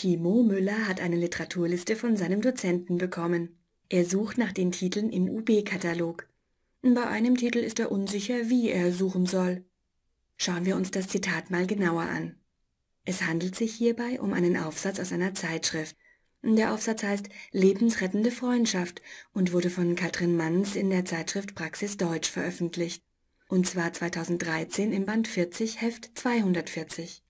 Timo Müller hat eine Literaturliste von seinem Dozenten bekommen. Er sucht nach den Titeln im UB-Katalog. Bei einem Titel ist er unsicher, wie er suchen soll. Schauen wir uns das Zitat mal genauer an. Es handelt sich hierbei um einen Aufsatz aus einer Zeitschrift. Der Aufsatz heißt Lebensrettende Freundschaft und wurde von Katrin Manns in der Zeitschrift Praxis Deutsch veröffentlicht. Und zwar 2013 im Band 40 Heft 240.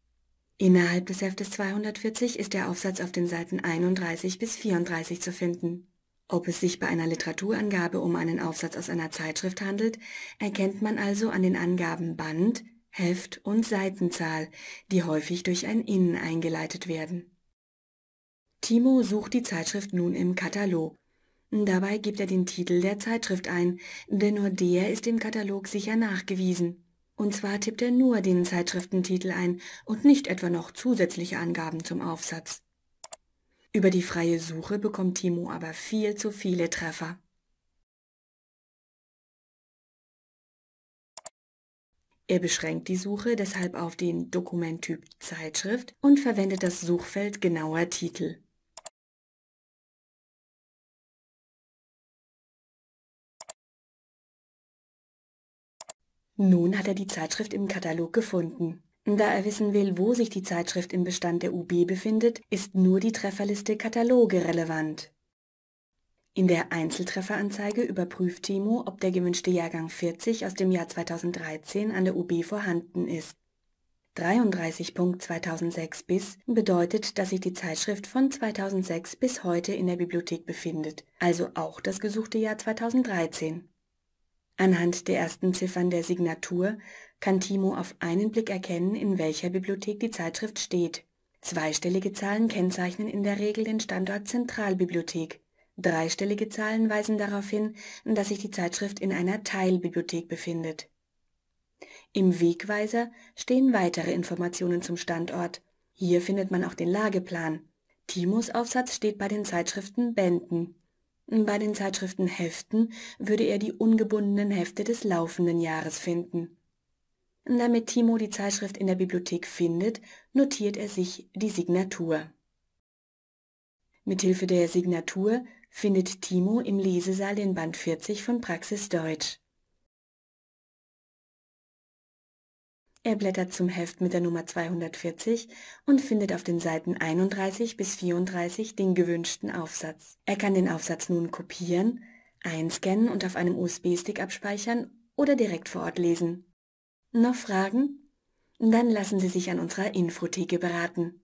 Innerhalb des Heftes 240 ist der Aufsatz auf den Seiten 31 bis 34 zu finden. Ob es sich bei einer Literaturangabe um einen Aufsatz aus einer Zeitschrift handelt, erkennt man also an den Angaben Band, Heft und Seitenzahl, die häufig durch ein Innen eingeleitet werden. Timo sucht die Zeitschrift nun im Katalog. Dabei gibt er den Titel der Zeitschrift ein, denn nur der ist im Katalog sicher nachgewiesen. Und zwar tippt er nur den Zeitschriftentitel ein und nicht etwa noch zusätzliche Angaben zum Aufsatz. Über die freie Suche bekommt Timo aber viel zu viele Treffer. Er beschränkt die Suche deshalb auf den Dokumenttyp Zeitschrift und verwendet das Suchfeld genauer Titel. Nun hat er die Zeitschrift im Katalog gefunden. Da er wissen will, wo sich die Zeitschrift im Bestand der UB befindet, ist nur die Trefferliste Kataloge relevant. In der Einzeltrefferanzeige überprüft Timo, ob der gewünschte Jahrgang 40 aus dem Jahr 2013 an der UB vorhanden ist. 33.2006 bis bedeutet, dass sich die Zeitschrift von 2006 bis heute in der Bibliothek befindet, also auch das gesuchte Jahr 2013. Anhand der ersten Ziffern der Signatur kann Timo auf einen Blick erkennen, in welcher Bibliothek die Zeitschrift steht. Zweistellige Zahlen kennzeichnen in der Regel den Standort Zentralbibliothek. Dreistellige Zahlen weisen darauf hin, dass sich die Zeitschrift in einer Teilbibliothek befindet. Im Wegweiser stehen weitere Informationen zum Standort. Hier findet man auch den Lageplan. Timos Aufsatz steht bei den Zeitschriften Bänden. Bei den Zeitschriftenheften würde er die ungebundenen Hefte des laufenden Jahres finden. Damit Timo die Zeitschrift in der Bibliothek findet, notiert er sich die Signatur. Mithilfe der Signatur findet Timo im Lesesaal den Band 40 von Praxis Deutsch. Er blättert zum Heft mit der Nummer 240 und findet auf den Seiten 31 bis 34 den gewünschten Aufsatz. Er kann den Aufsatz nun kopieren, einscannen und auf einem USB-Stick abspeichern oder direkt vor Ort lesen. Noch Fragen? Dann lassen Sie sich an unserer Infotheke beraten.